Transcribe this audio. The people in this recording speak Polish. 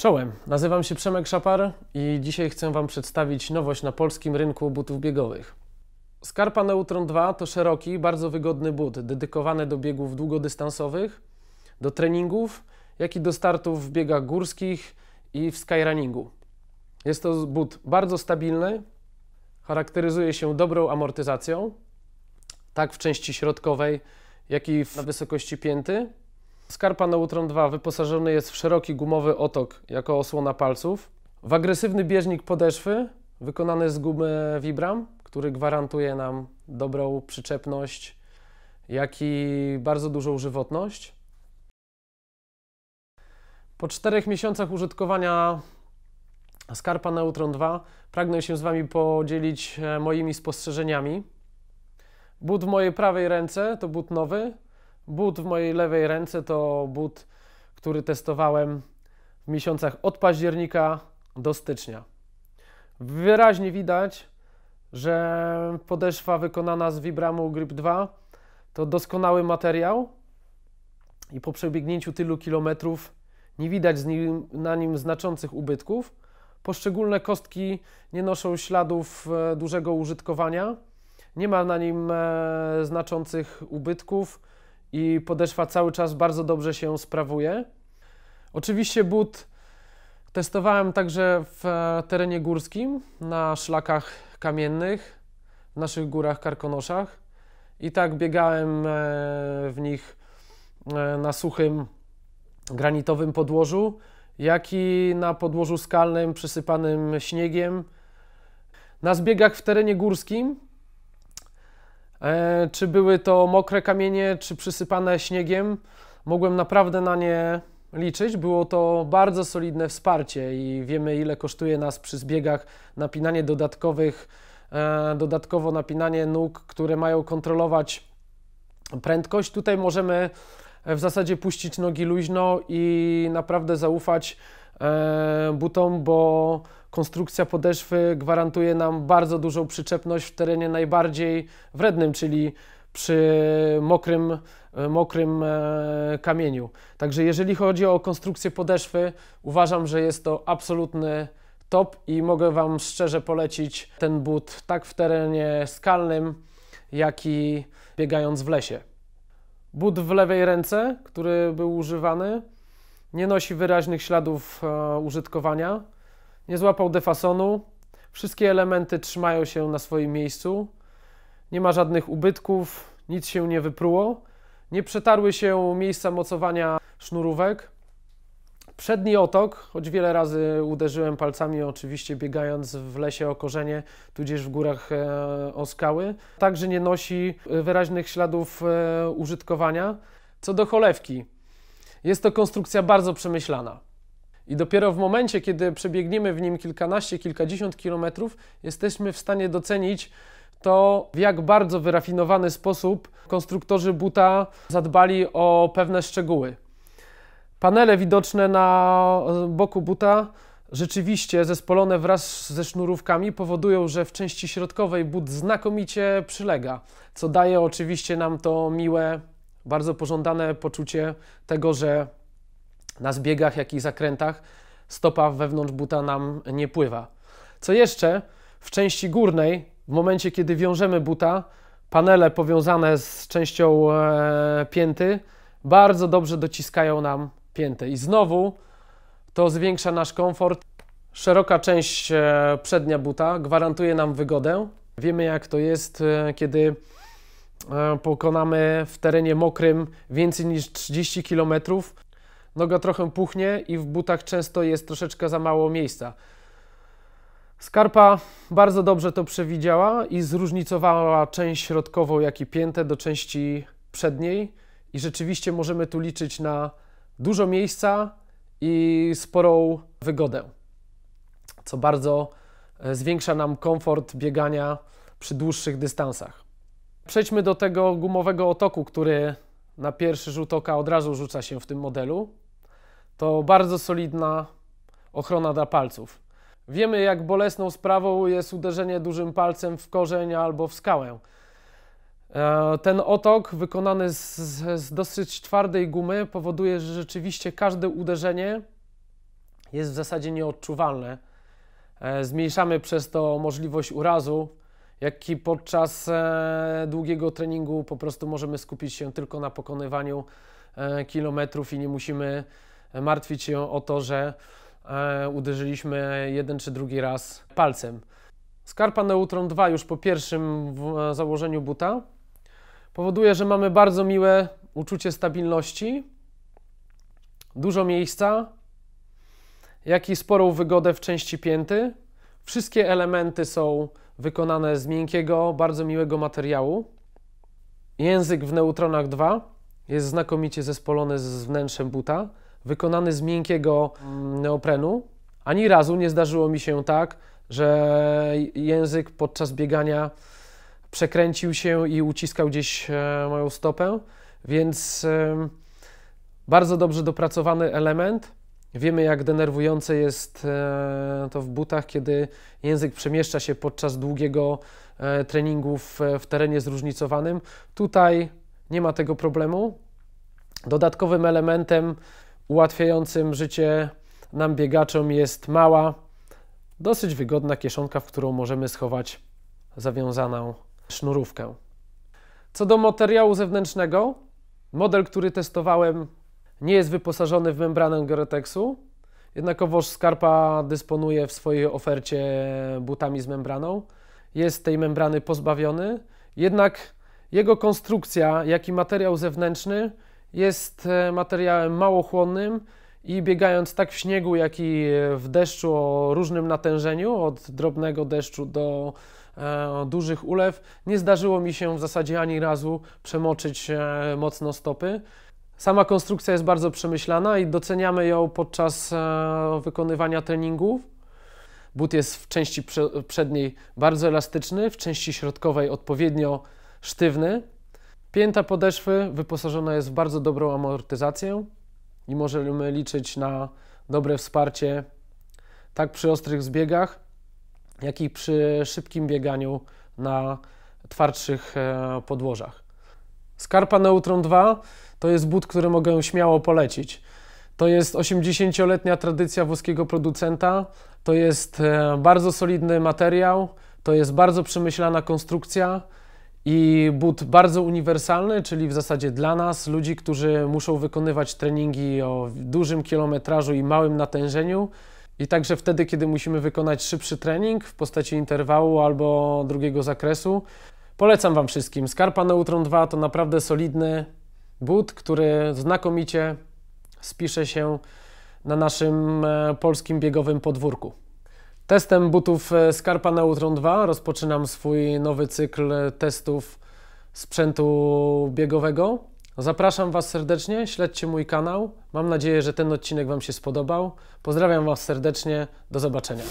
Czołem, nazywam się Przemek Szapar i dzisiaj chcę Wam przedstawić nowość na polskim rynku butów biegowych. Skarpa Neutron 2 to szeroki, bardzo wygodny but dedykowany do biegów długodystansowych, do treningów, jak i do startów w biegach górskich i w skyrunningu. Jest to but bardzo stabilny, charakteryzuje się dobrą amortyzacją, tak w części środkowej, jak i w, na wysokości pięty. Skarpa Neutron 2 wyposażony jest w szeroki gumowy otok jako osłona palców, w agresywny bieżnik podeszwy wykonany z gumy Vibram, który gwarantuje nam dobrą przyczepność, jak i bardzo dużą żywotność. Po czterech miesiącach użytkowania Skarpa Neutron 2 pragnę się z Wami podzielić e, moimi spostrzeżeniami. But w mojej prawej ręce to but nowy, But w mojej lewej ręce to but, który testowałem w miesiącach od października do stycznia. Wyraźnie widać, że podeszwa wykonana z Vibramu Grip 2 to doskonały materiał i po przebiegnięciu tylu kilometrów nie widać nim, na nim znaczących ubytków. Poszczególne kostki nie noszą śladów e, dużego użytkowania, nie ma na nim e, znaczących ubytków i podeszwa cały czas bardzo dobrze się sprawuje. Oczywiście but testowałem także w e, terenie górskim, na szlakach kamiennych, w naszych górach Karkonoszach i tak biegałem e, w nich e, na suchym granitowym podłożu, jak i na podłożu skalnym przysypanym śniegiem. Na zbiegach w terenie górskim E, czy były to mokre kamienie, czy przysypane śniegiem, mogłem naprawdę na nie liczyć. Było to bardzo solidne wsparcie i wiemy, ile kosztuje nas przy zbiegach napinanie dodatkowych, e, dodatkowo napinanie nóg, które mają kontrolować prędkość. Tutaj możemy e, w zasadzie puścić nogi luźno i naprawdę zaufać e, butom, bo konstrukcja podeszwy gwarantuje nam bardzo dużą przyczepność w terenie najbardziej wrednym, czyli przy mokrym, e, mokrym e, kamieniu. Także jeżeli chodzi o konstrukcję podeszwy, uważam, że jest to absolutny top i mogę Wam szczerze polecić ten but tak w terenie skalnym, jak i biegając w lesie. But w lewej ręce, który był używany, nie nosi wyraźnych śladów e, użytkowania nie złapał defasonu, wszystkie elementy trzymają się na swoim miejscu, nie ma żadnych ubytków, nic się nie wypruło, nie przetarły się miejsca mocowania sznurówek. Przedni otok, choć wiele razy uderzyłem palcami, oczywiście biegając w lesie o korzenie, tudzież w górach e, o skały, także nie nosi e, wyraźnych śladów e, użytkowania. Co do cholewki, jest to konstrukcja bardzo przemyślana. I dopiero w momencie, kiedy przebiegniemy w nim kilkanaście, kilkadziesiąt kilometrów, jesteśmy w stanie docenić to, w jak bardzo wyrafinowany sposób konstruktorzy buta zadbali o pewne szczegóły. Panele widoczne na e, boku buta rzeczywiście zespolone wraz ze sznurówkami powodują, że w części środkowej but znakomicie przylega, co daje oczywiście nam to miłe, bardzo pożądane poczucie tego, że na zbiegach, jak i zakrętach stopa wewnątrz buta nam nie pływa. Co jeszcze, w części górnej, w momencie kiedy wiążemy buta, panele powiązane z częścią e, pięty bardzo dobrze dociskają nam pięty. I znowu to zwiększa nasz komfort. Szeroka część e, przednia buta gwarantuje nam wygodę. Wiemy jak to jest, e, kiedy pokonamy w terenie mokrym więcej niż 30 km noga trochę puchnie i w butach często jest troszeczkę za mało miejsca. Skarpa bardzo dobrze to przewidziała i zróżnicowała część środkową, jak i piętę do części przedniej i rzeczywiście możemy tu liczyć na dużo miejsca i sporą wygodę, co bardzo e, zwiększa nam komfort biegania przy dłuższych dystansach. Przejdźmy do tego gumowego otoku, który na pierwszy rzut oka od razu rzuca się w tym modelu. To bardzo solidna ochrona dla palców. Wiemy, jak bolesną sprawą jest uderzenie dużym palcem w korzeń albo w skałę. E, ten otok, wykonany z, z, dosyć twardej gumy, powoduje, że rzeczywiście każde uderzenie jest w zasadzie nieodczuwalne. E, zmniejszamy przez to możliwość urazu, jak i podczas e, długiego treningu po prostu możemy skupić się tylko na pokonywaniu kilometrów i nie musimy martwić się o to, że e, uderzyliśmy jeden czy drugi raz palcem. Skarpa Neutron 2 już po pierwszym e, założeniu buta powoduje, że mamy bardzo miłe uczucie stabilności, dużo miejsca, jak i sporą wygodę w części pięty. Wszystkie elementy są wykonane z miękkiego, bardzo miłego materiału. Język w Neutronach 2 jest znakomicie zespolony z wnętrzem buta wykonany z miękkiego mm, neoprenu. Ani razu nie zdarzyło mi się tak, że język podczas biegania przekręcił się i uciskał gdzieś e, moją stopę, więc bardzo dobrze dopracowany element. Wiemy, jak denerwujące jest e, to w butach, kiedy język przemieszcza się podczas długiego e, treningu w, w terenie zróżnicowanym. Tutaj nie ma tego problemu. Dodatkowym elementem ułatwiającym życie nam biegaczom jest mała, dosyć wygodna kieszonka, w którą możemy schować zawiązaną sznurówkę. Co do materiału zewnętrznego, model, który testowałem, nie jest wyposażony w membranę Goreteksu, jednakowoż Skarpa dysponuje w swojej ofercie butami z membraną. Jest tej membrany pozbawiony, jednak jego konstrukcja, jak i materiał zewnętrzny jest e, materiałem małochłonnym i biegając tak w śniegu, jak i w deszczu o różnym natężeniu, od drobnego deszczu do e, dużych ulew, nie zdarzyło mi się w zasadzie ani razu przemoczyć e, mocno stopy. Sama konstrukcja jest bardzo przemyślana i doceniamy ją podczas e, wykonywania treningów. But jest w części przedniej bardzo elastyczny, w części środkowej odpowiednio sztywny. Pięta podeszwy wyposażona jest w bardzo dobrą amortyzację i możemy liczyć na dobre wsparcie tak przy ostrych zbiegach, jak i przy szybkim bieganiu na twardszych e, podłożach. Skarpa Neutron 2 to jest but, który mogę śmiało polecić. To jest 80-letnia tradycja włoskiego producenta, to jest e, bardzo solidny materiał, to jest bardzo przemyślana konstrukcja, i but bardzo uniwersalny, czyli w zasadzie dla nas, ludzi, którzy muszą wykonywać treningi o dużym kilometrażu i małym natężeniu. I także wtedy, kiedy musimy wykonać szybszy trening w postaci interwału albo drugiego zakresu. Polecam Wam wszystkim. Skarpa Neutron 2 to naprawdę solidny but, który znakomicie spisze się na naszym e, polskim biegowym podwórku. Testem butów e, Scarpa Neutron 2 rozpoczynam swój nowy cykl testów sprzętu biegowego. Zapraszam Was serdecznie, śledźcie mój kanał. Mam nadzieję, że ten odcinek Wam się spodobał. Pozdrawiam Was serdecznie, do zobaczenia.